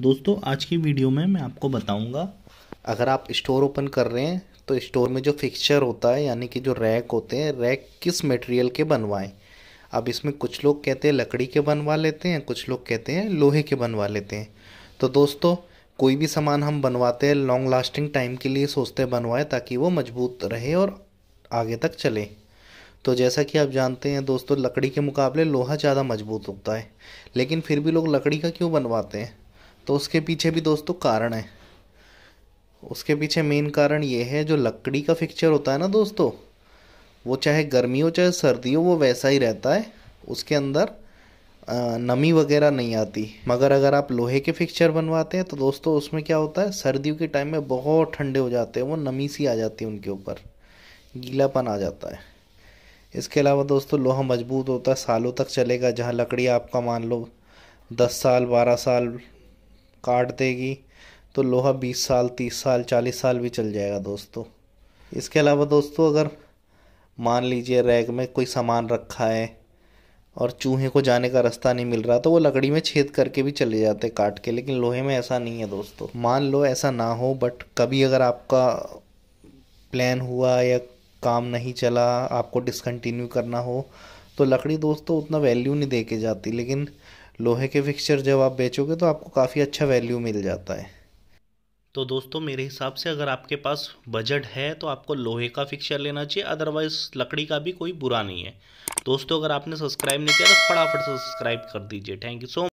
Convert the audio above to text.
दोस्तों आज की वीडियो में मैं आपको बताऊंगा अगर आप स्टोर ओपन कर रहे हैं तो स्टोर में जो फिक्सचर होता है यानी कि जो रैक होते हैं रैक किस मटेरियल के बनवाएं अब इसमें कुछ लोग कहते हैं लकड़ी के बनवा लेते हैं कुछ लोग कहते हैं लोहे के बनवा लेते हैं तो दोस्तों कोई भी सामान हम बनवाते हैं लॉन्ग लास्टिंग टाइम के लिए सोचते बनवाएं ताकि वो मजबूत रहे और आगे तक चले तो जैसा कि आप जानते हैं दोस्तों लकड़ी के मुकाबले लोहा ज़्यादा मजबूत होता है लेकिन फिर भी लोग लकड़ी का क्यों बनवाते हैं तो उसके पीछे भी दोस्तों तो कारण है उसके पीछे मेन कारण ये है जो लकड़ी का फिक्चर होता है ना दोस्तों वो चाहे गर्मी हो चाहे सर्दी हो वो वैसा ही रहता है उसके अंदर नमी वगैरह नहीं आती मगर अगर आप लोहे के फिक्चर बनवाते हैं तो दोस्तों उसमें क्या होता है सर्दियों के टाइम में बहुत ठंडे हो जाते हैं वो नमी सी आ जाती है उनके ऊपर गीलापन आ जाता है इसके अलावा दोस्तों लोहा मजबूत होता है सालों तक चलेगा जहाँ लकड़ी आपका मान लो दस साल बारह साल काट देगी तो लोहा 20 साल 30 साल 40 साल भी चल जाएगा दोस्तों इसके अलावा दोस्तों अगर मान लीजिए रैग में कोई सामान रखा है और चूहे को जाने का रास्ता नहीं मिल रहा तो वो लकड़ी में छेद करके भी चले जाते काट के लेकिन लोहे में ऐसा नहीं है दोस्तों मान लो ऐसा ना हो बट कभी अगर आपका प्लान हुआ या काम नहीं चला आपको डिसकंटिन्यू करना हो तो लकड़ी दोस्तों उतना वैल्यू नहीं दे के जाती लेकिन लोहे के फिक्सचर जब आप बेचोगे तो आपको काफ़ी अच्छा वैल्यू मिल जाता है तो दोस्तों मेरे हिसाब से अगर आपके पास बजट है तो आपको लोहे का फिक्सचर लेना चाहिए अदरवाइज़ लकड़ी का भी कोई बुरा नहीं है दोस्तों अगर आपने सब्सक्राइब नहीं किया तो फटाफट सब्सक्राइब कर दीजिए थैंक यू सो